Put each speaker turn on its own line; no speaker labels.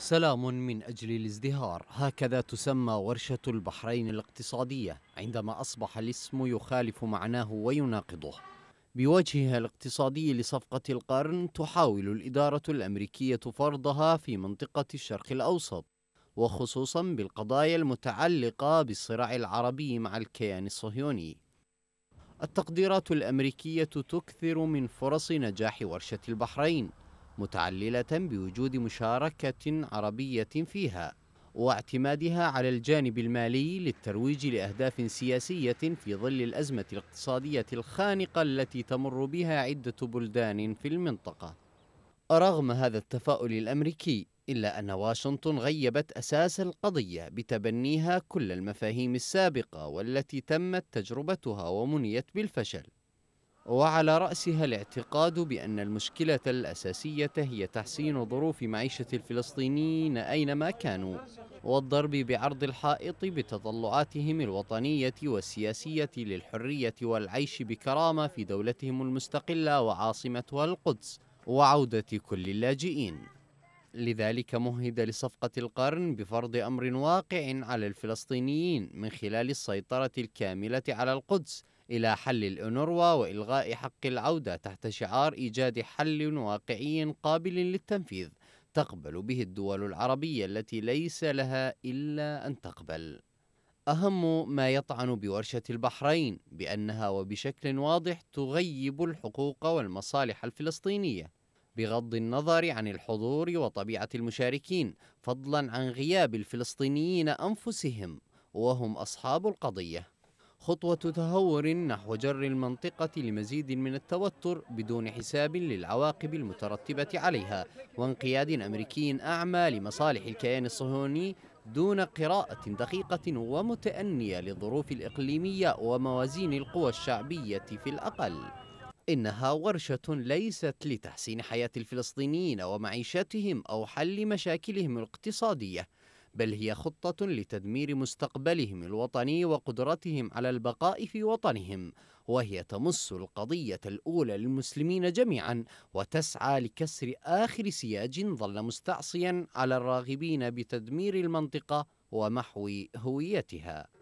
سلام من أجل الازدهار هكذا تسمى ورشة البحرين الاقتصادية عندما أصبح الاسم يخالف معناه ويناقضه بوجهها الاقتصادي لصفقة القرن تحاول الإدارة الأمريكية فرضها في منطقة الشرق الأوسط وخصوصا بالقضايا المتعلقة بالصراع العربي مع الكيان الصهيوني التقديرات الأمريكية تكثر من فرص نجاح ورشة البحرين متعللة بوجود مشاركة عربية فيها واعتمادها على الجانب المالي للترويج لأهداف سياسية في ظل الأزمة الاقتصادية الخانقة التي تمر بها عدة بلدان في المنطقة. رغم هذا التفاؤل الأمريكي إلا أن واشنطن غيبت أساس القضية بتبنيها كل المفاهيم السابقة والتي تمت تجربتها ومنيت بالفشل وعلى رأسها الاعتقاد بأن المشكلة الأساسية هي تحسين ظروف معيشة الفلسطينيين أينما كانوا والضرب بعرض الحائط بتطلعاتهم الوطنية والسياسية للحرية والعيش بكرامة في دولتهم المستقلة وعاصمتها القدس وعودة كل اللاجئين لذلك مهد لصفقة القرن بفرض أمر واقع على الفلسطينيين من خلال السيطرة الكاملة على القدس إلى حل الأنوروا وإلغاء حق العودة تحت شعار إيجاد حل واقعي قابل للتنفيذ تقبل به الدول العربية التي ليس لها إلا أن تقبل أهم ما يطعن بورشة البحرين بأنها وبشكل واضح تغيب الحقوق والمصالح الفلسطينية بغض النظر عن الحضور وطبيعة المشاركين فضلا عن غياب الفلسطينيين أنفسهم وهم أصحاب القضية خطوة تهور نحو جر المنطقة لمزيد من التوتر بدون حساب للعواقب المترتبة عليها وانقياد أمريكي أعمى لمصالح الكيان الصهيوني دون قراءة دقيقة ومتأنية للظروف الإقليمية وموازين القوى الشعبية في الأقل إنها ورشة ليست لتحسين حياة الفلسطينيين ومعيشتهم أو حل مشاكلهم الاقتصادية بل هي خطة لتدمير مستقبلهم الوطني وقدرتهم على البقاء في وطنهم وهي تمس القضية الأولى للمسلمين جميعا وتسعى لكسر آخر سياج ظل مستعصيا على الراغبين بتدمير المنطقة ومحو هويتها